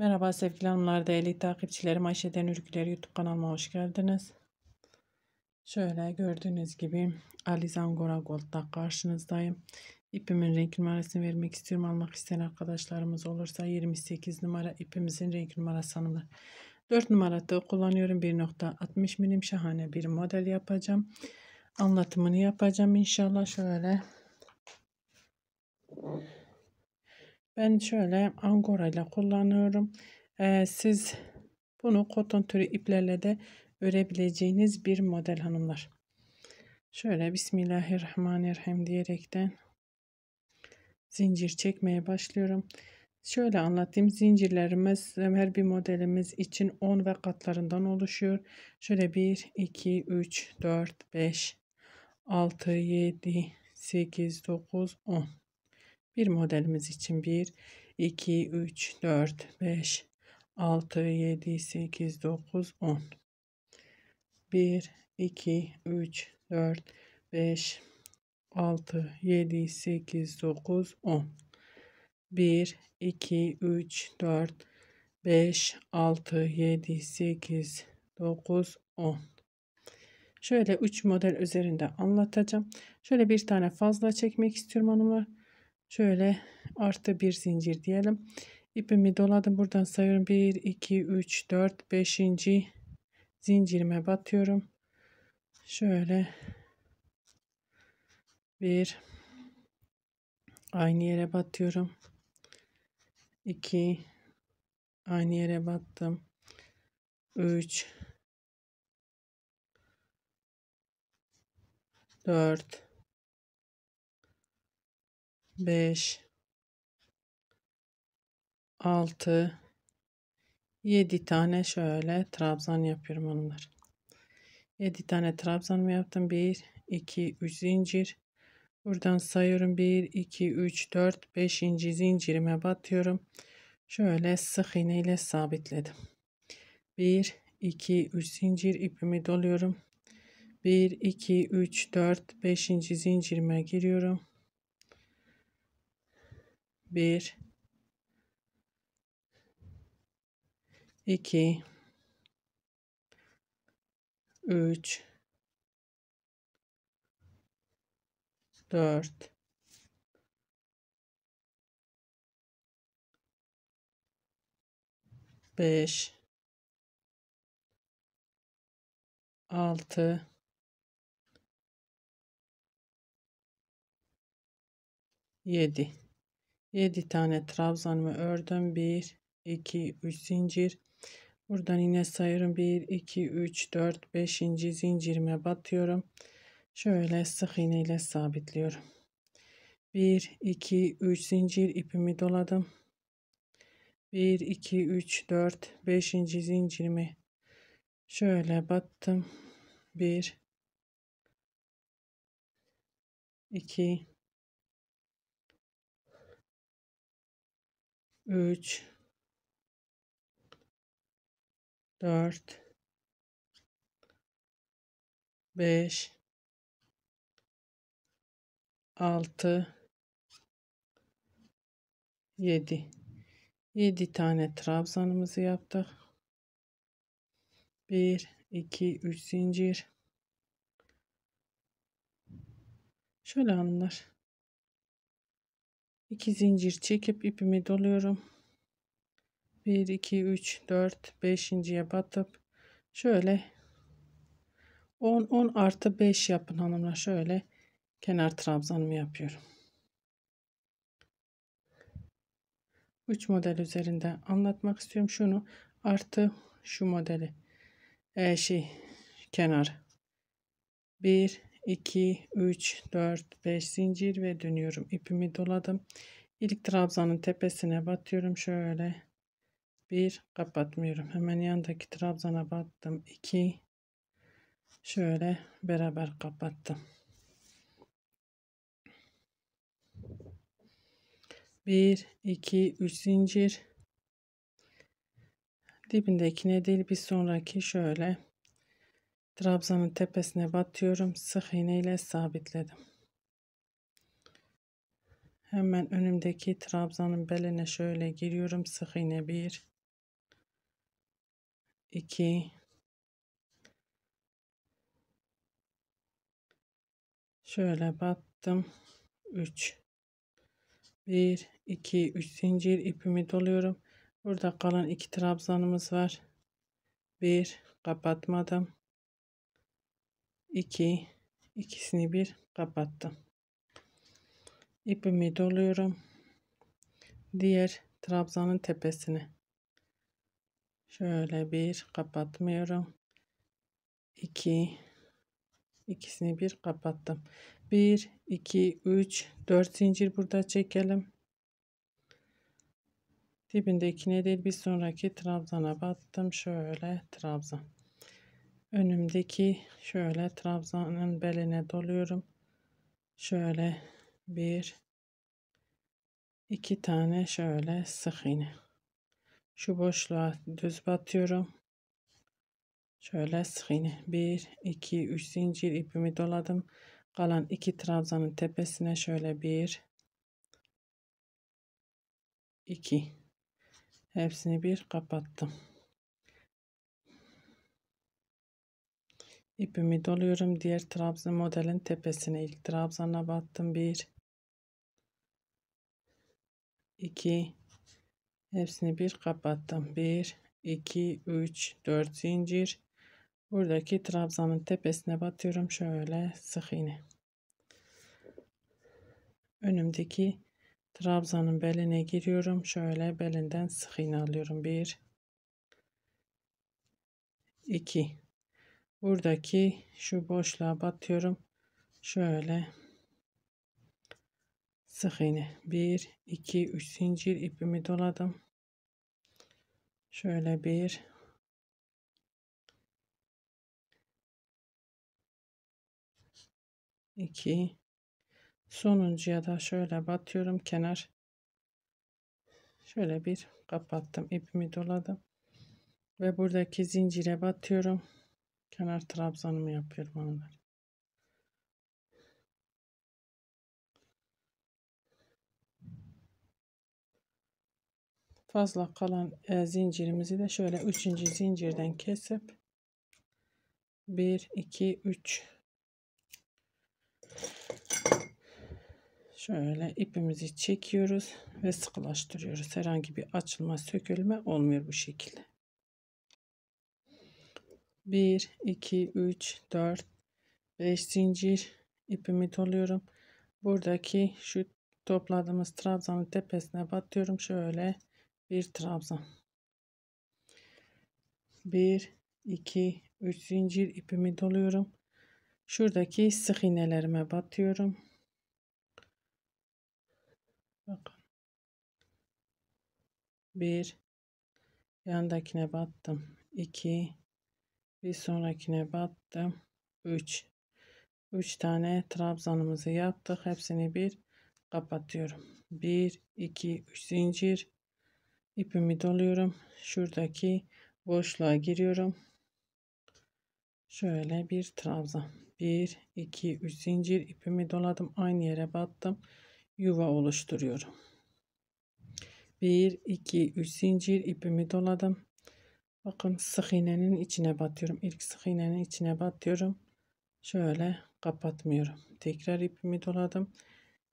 Merhaba sevgili hanımlar, değerli takipçilerim. Ayşe'den Ürküler YouTube kanalıma hoş geldiniz. Şöyle gördüğünüz gibi Alizangora Gold'da karşınızdayım. İpimin renk numarasını vermek istiyorum. Almak isteyen arkadaşlarımız olursa 28 numara ipimizin renk numarası hanımlar. 4 numaratı kullanıyorum. 1.60 milim şahane bir model yapacağım. Anlatımını yapacağım inşallah. Şöyle ben şöyle angora ile kullanıyorum. Ee, siz bunu koton türü iplerle de örebileceğiniz bir model hanımlar. Şöyle Bismillahirrahmanirrahim diyerekten zincir çekmeye başlıyorum. Şöyle anlatayım. Zincirlerimiz her bir modelimiz için 10 ve katlarından oluşuyor. Şöyle 1, 2, 3, 4, 5, 6, 7, 8, 9, 10. Bir modelimiz için 1, 2, 3, 4, 5, 6, 7, 8, 9, 10. 1, 2, 3, 4, 5, 6, 7, 8, 9, 10. 1, 2, 3, 4, 5, 6, 7, 8, 9, 10. Şöyle 3 model üzerinde anlatacağım. Şöyle bir tane fazla çekmek istiyorum hanımlar. Şöyle artı bir zincir diyelim. ipimi doladım. Buradan sayıyorum. 1, 2, 3, 4, 5. zincirime batıyorum. Şöyle bir aynı yere batıyorum. 2 aynı yere battım. 3 4 5 6 7 tane şöyle trabzan yapıyorum onlar. 7 tane trabzan mı yaptım? 1 2 3 zincir. Buradan sayıyorum 1 2 3 4 5. zincirime batıyorum. Şöyle sık iğne ile sabitledim. 1 2 3 zincir ipimi doluyorum. 1 2 3 4 5. zincirime giriyorum. 1 2 3 4 5 6 7 7 tane trabzanımı ördüm. 1, 2, 3 zincir. Buradan yine sayıyorum. 1, 2, 3, 4, 5. zincirime batıyorum. Şöyle sık iğne ile sabitliyorum. 1, 2, 3 zincir ipimi doladım. 1, 2, 3, 4, 5. zincirimi şöyle battım. 1, 2, 3 4 5 6 7 7 tane trabzanımızı yaptık. 1 2 3 zincir. Şöyle hanımlar 2 zincir çekip ipimi doluyorum. 1 2 3 4 5.ye batıp şöyle 10 10 artı 5 yapın hanımlar. Şöyle kenar trabzanımı yapıyorum. 3 model üzerinde anlatmak istiyorum şunu. Artı şu modeli. E şey kenar. 1 2, 3, 4, 5 zincir ve dönüyorum. İpimi doladım. İlk trabzanın tepesine batıyorum. Şöyle bir kapatmıyorum. Hemen yandaki trabzana battım. 2 şöyle beraber kapattım. 1 2 3 zincir dibindekine değil bir sonraki şöyle Trabzanın tepesine batıyorum. Sık iğne ile sabitledim. Hemen önümdeki trabzanın beline şöyle giriyorum. Sık iğne 1 2 Şöyle battım. 3 1 2 3 zincir ipimi doluyorum. Burada kalan iki trabzanımız var. 1 kapatmadım. 2 ikisini bir kapattım. İpimi doluyorum. Diğer trabzanın tepesini. Şöyle bir kapatmıyorum. 2 ikisini bir kapattım. 1 2 3 4 zincir burada çekelim. Dibindekine değil bir sonraki trabzana battım. Şöyle trabzan önümdeki şöyle trabzanın beline doluyorum. Şöyle bir iki tane şöyle sık iğne. Şu boşluğa düz batıyorum. Şöyle sık iğne. 1 2 3 zincir ipimi doladım. Kalan iki trabzanın tepesine şöyle bir iki. hepsini bir kapattım. İpimi doluyorum diğer trabzan modelin tepesine. ilk trabzana battım. 1 2 hepsini bir kapattım. 1 2 3 4 zincir. Buradaki trabzanın tepesine batıyorum. Şöyle sık iğne. Önümdeki trabzanın beline giriyorum. Şöyle belinden sık iğne alıyorum. 1 2 buradaki şu boşluğa batıyorum. Şöyle sık iğne 1 2 3 zincir ipimi doladım. Şöyle bir iki sonuncuya da şöyle batıyorum kenar şöyle bir kapattım ipimi doladım ve buradaki zincire batıyorum Kenar trabzanımı yapıyorum hanımlar. Fazla kalan e, zincirimizi de şöyle üçüncü zincirden kesip bir iki üç şöyle ipimizi çekiyoruz ve sıkılaştırıyoruz. Herhangi bir açılma sökülme olmuyor bu şekilde. 1 2 3 4 5 zincir ipimi doluyorum. Buradaki şu topladığımız trabzanın tepesine batıyorum. Şöyle bir trabzan. 1 2 3 zincir ipimi doluyorum. Şuradaki sık iğnelerime batıyorum. Bakın. Bir yandakine battım. İki bir sonrakine battım. 3. 3 tane trabzanımızı yaptık. Hepsini bir kapatıyorum. 1, 2, 3 zincir. ipimi doluyorum. Şuradaki boşluğa giriyorum. Şöyle bir trabzan. 1, 2, 3 zincir ipimi doladım. Aynı yere battım. Yuva oluşturuyorum. 1, 2, 3 zincir ipimi doladım. Bakın sık iğnenin içine batıyorum. İlk sık iğnenin içine batıyorum. Şöyle kapatmıyorum. Tekrar ipimi doladım.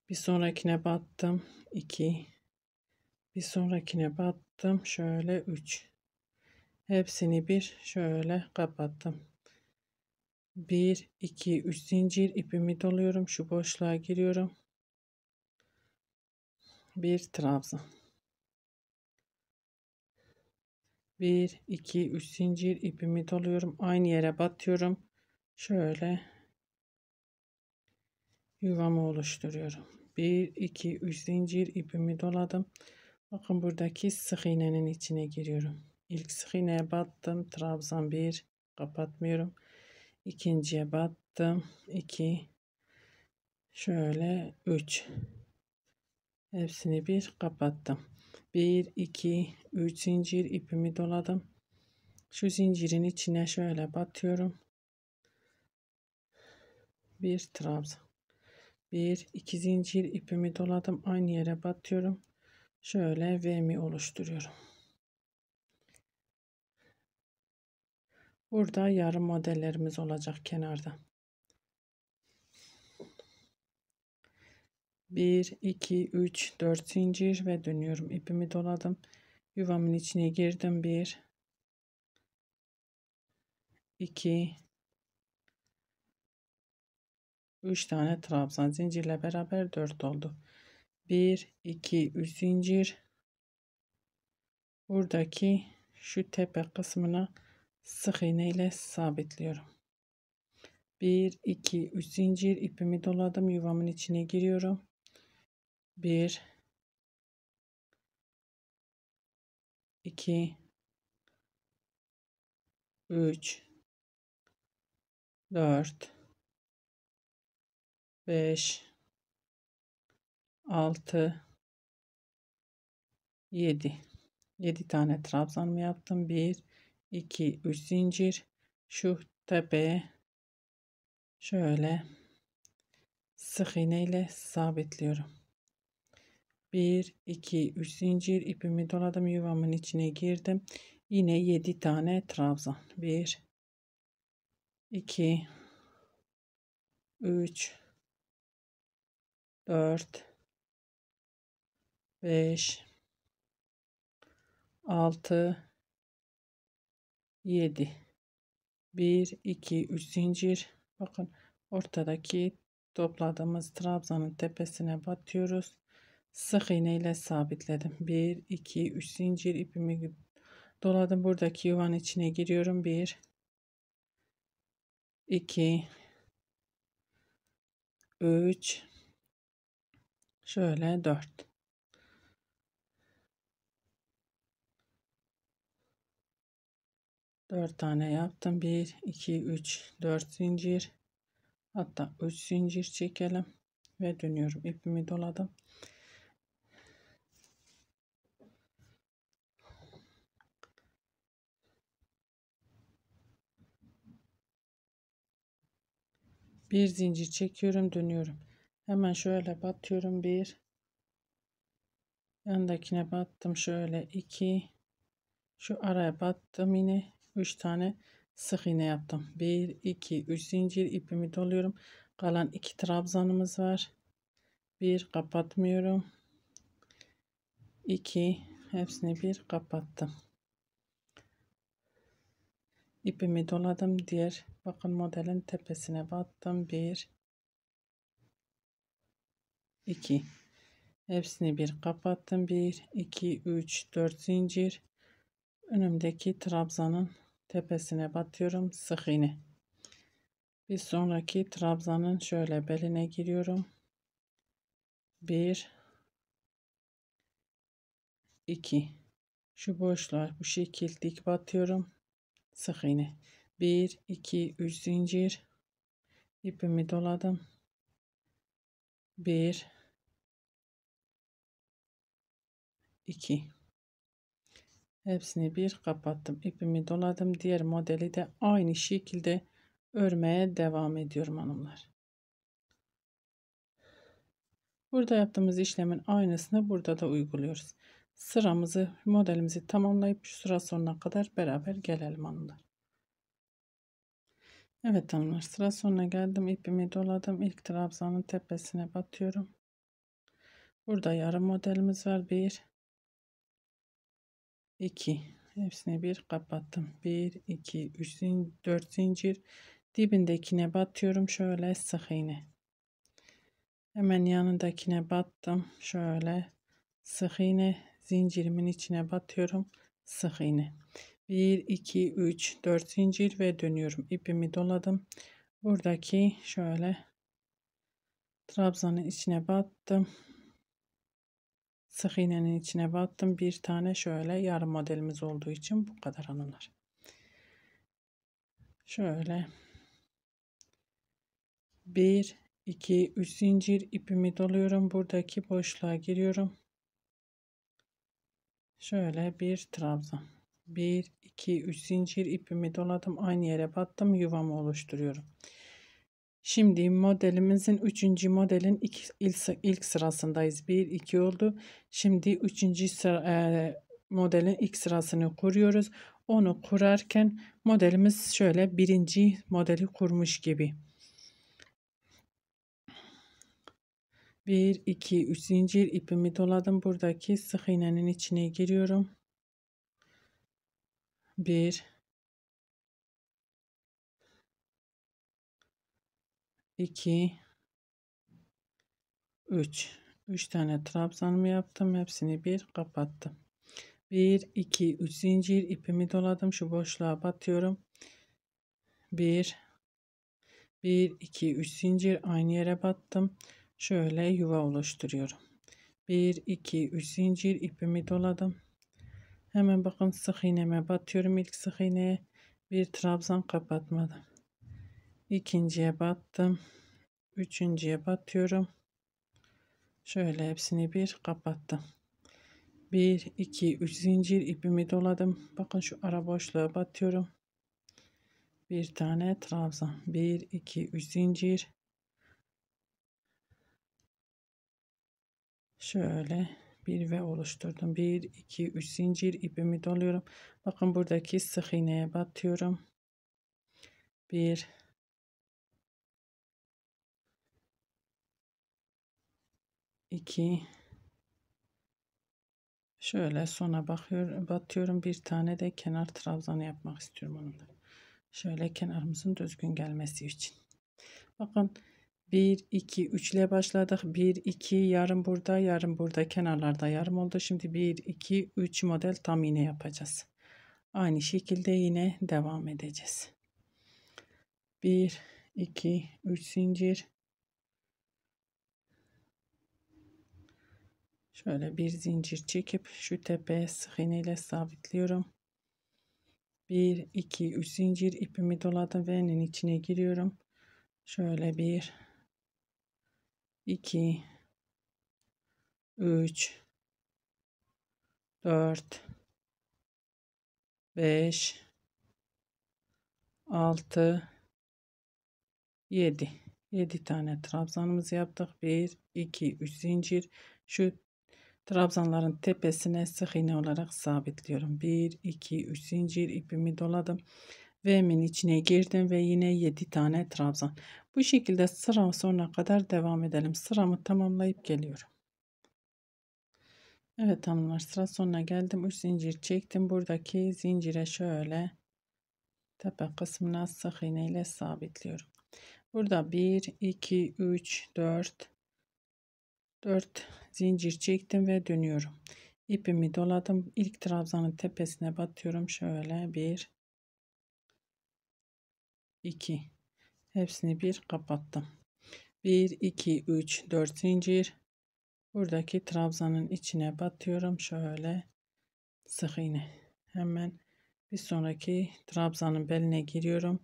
Bir sonrakine battım. 2 Bir sonrakine battım. Şöyle 3 Hepsini bir şöyle kapattım. 1 2 3 zincir ipimi doluyorum. Şu boşluğa giriyorum. Bir trabzan. 1 2 3 zincir ipimi doluyorum aynı yere batıyorum şöyle yuvamı oluşturuyorum 1 2 3 zincir ipimi doladım bakın buradaki sık iğnenin içine giriyorum ilk sık iğneye battım trabzan 1 kapatmıyorum ikinciye battım 2 şöyle 3 hepsini bir kapattım 1 2 3 zincir ipimi doladım. Şu zincirin içine şöyle batıyorum. Bir trabzan. Bir iki zincir ipimi doladım. Aynı yere batıyorum. Şöyle V'mi oluşturuyorum. Burada yarım modellerimiz olacak kenarda. 1 2 3 4 zincir ve dönüyorum ipimi doladım yuvamın içine girdim 1 2 3 tane trabzan zincirle beraber 4 oldu 1 2 3 zincir buradaki şu tepe kısmına sık iğne ile sabitliyorum 1 2 3 zincir ipimi doladım yuvamın içine giriyorum 1 2 3 4 5 6 7 7 tane trabzan mı yaptım 1 2 3 zincir şu tepe, şöyle sık iğne ile sabitliyorum 1 2 3 zincir ipimi doladım yuvamın içine girdim yine 7 tane trabzan 1 2 3 4 5 6 7 1 2 3 zincir bakın ortadaki topladığımız trabzanın tepesine batıyoruz sık iğne ile sabitledim 1 2 3 zincir ipimi doladım buradaki yuvan içine giriyorum 1 2 3 şöyle 4 Dört tane yaptım Bir, iki, üç, dört zincir hatta üç zincir çekelim ve dönüyorum İpimi doladım bir zincir çekiyorum dönüyorum hemen şöyle batıyorum bir yandakine battım şöyle iki şu araya battım yine üç tane sık iğne yaptım bir iki üç zincir ipimi doluyorum kalan iki trabzanımız var bir kapatmıyorum iki hepsini bir kapattım ipimi doladım diğer bakın modelin tepesine battım bir iki hepsini bir kapattım bir iki üç dört zincir önümdeki trabzanın tepesine batıyorum sık iğne bir sonraki trabzanın şöyle beline giriyorum bir iki şu boşluğa bu şekilde dik batıyorum sık iğne 1 2 3 zincir ipimi doladım 1 2 hepsini bir kapattım ipimi doladım diğer modeli de aynı şekilde örmeye devam ediyorum hanımlar burada yaptığımız işlemin aynısını burada da uyguluyoruz sıramızı modelimizi tamamlayıp şu sıra sonuna kadar beraber gelelim hanımlar. Evet hanımlar sıra sonuna geldim. ipimi doladım. İlk trabzanın tepesine batıyorum. Burada yarım modelimiz var. 1 2 hepsini bir kapattım. 1 2 3 4 zincir dibindekine batıyorum. Şöyle sık iğne. Hemen yanındakine battım. Şöyle sık iğne zincirimin içine batıyorum. Sık iğne. 1, 2, 3, 4 zincir ve dönüyorum. İpimi doladım. Buradaki şöyle trabzanın içine battım. Sık iğnenin içine battım. Bir tane şöyle yarım modelimiz olduğu için bu kadar hanımlar. Şöyle 1, 2, 3 zincir ipimi doluyorum. Buradaki boşluğa giriyorum. Şöyle bir trabzan. 1, 2, 3 zincir ipimi doladım. Aynı yere battım. Yuvamı oluşturuyorum. Şimdi modelimizin 3. modelin ilk, ilk sırasındayız. 1, 2 oldu. Şimdi 3. Sıra, e, modelin ilk sırasını kuruyoruz. Onu kurarken modelimiz şöyle birinci modeli kurmuş gibi. 1 2 3 zincir ipimi doladım buradaki sık iğnenin içine giriyorum 1 2 3 3 tane trabzanımı yaptım hepsini bir kapattım 1 2 3 zincir ipimi doladım şu boşluğa batıyorum 1 1 2 3 zincir aynı yere battım şöyle yuva oluşturuyorum. 1 2 3 zincir ipimi doladım. Hemen bakın sık iğneme batıyorum ilk sık iğneye bir trabzan kapatmadım. İkinciye battım. Üçüncüye batıyorum. Şöyle hepsini bir kapattım. 1 2 3 zincir ipimi doladım. Bakın şu ara boşluğa batıyorum. Bir tane trabzan. 1 2 3 zincir şöyle bir ve oluşturdum. 1 2 3 zincir ipimi doluyorum. Bakın buradaki sık iğneye batıyorum. 1 2 şöyle sona bakıyorum batıyorum. Bir tane de kenar trabzanı yapmak istiyorum onunla. Şöyle kenarımızın düzgün gelmesi için. Bakın 1, 2, 3 ile başladık. 1, 2, yarım burada, yarım burada, kenarlarda yarım oldu. Şimdi 1, 2, 3 model tam iğne yapacağız. Aynı şekilde yine devam edeceğiz. 1, 2, 3 zincir. Şöyle bir zincir çekip şu tepeye sık iğne ile sabitliyorum. 1, 2, 3 zincir ipimi doladım ve inin içine giriyorum. Şöyle bir 2 3 4 5 6 7 7 tane trabzanımız yaptık 1 2 3 zincir şu trabzanların tepesine sık iğne olarak sabitliyorum 1 2 3 zincir ipimi doladım V'min içine girdim ve yine 7 tane trabzan. Bu şekilde sıra sonuna kadar devam edelim. Sıramı tamamlayıp geliyorum. Evet hanımlar sıra sonuna geldim. 3 zincir çektim. Buradaki zincire şöyle tepe kısmına sık iğne ile sabitliyorum. Burada 1, 2, 3, 4, 4 zincir çektim ve dönüyorum. İpimi doladım. İlk trabzanın tepesine batıyorum. Şöyle 1, 2 hepsini bir kapattım 1 2 3 4 zincir buradaki trabzanın içine batıyorum şöyle sık iğne hemen bir sonraki trabzanın beline giriyorum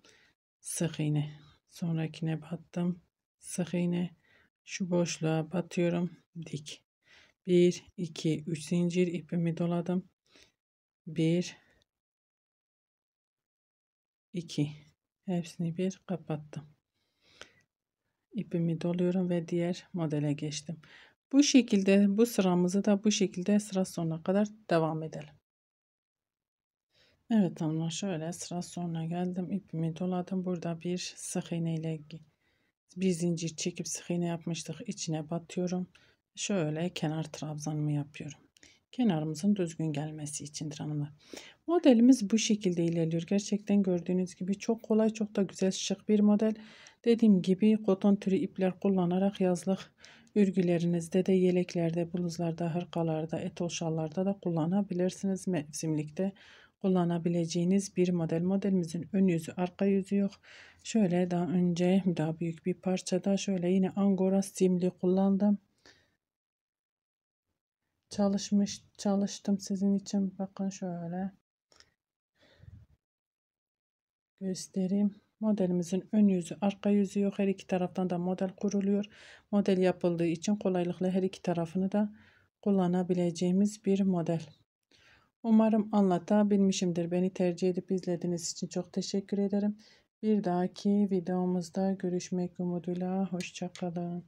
sık iğne sonrakine battım sık iğne şu boşluğa batıyorum dik 1 2 3 zincir ipimi doladım 1 2 Hepsini bir kapattım. İpimi doluyorum ve diğer modele geçtim. Bu şekilde bu sıramızı da bu şekilde sıra sonuna kadar devam edelim. Evet hanımlar şöyle sıra sonuna geldim. İpimi doladım. Burada bir sık iğne ile bir zincir çekip sık iğne yapmıştık. İçine batıyorum. Şöyle kenar trabzanımı yapıyorum kenarımızın düzgün gelmesi içindir hanımlar. Modelimiz bu şekilde ilerliyor. Gerçekten gördüğünüz gibi çok kolay çok da güzel şık bir model. Dediğim gibi koton türü ipler kullanarak yazlık ürgülerinizde de yeleklerde, bluzlarda, hırkalarda, etol şallarda da kullanabilirsiniz. Mevsimlikte kullanabileceğiniz bir model. Modelimizin ön yüzü, arka yüzü yok. Şöyle daha önce daha büyük bir parçada şöyle yine angora simli kullandım çalışmış çalıştım sizin için bakın şöyle göstereyim modelimizin ön yüzü arka yüzü yok her iki taraftan da model kuruluyor model yapıldığı için kolaylıkla her iki tarafını da kullanabileceğimiz bir model umarım anlatabilmişimdir beni tercih edip izlediğiniz için çok teşekkür ederim bir dahaki videomuzda görüşmek umuduyla hoşçakalın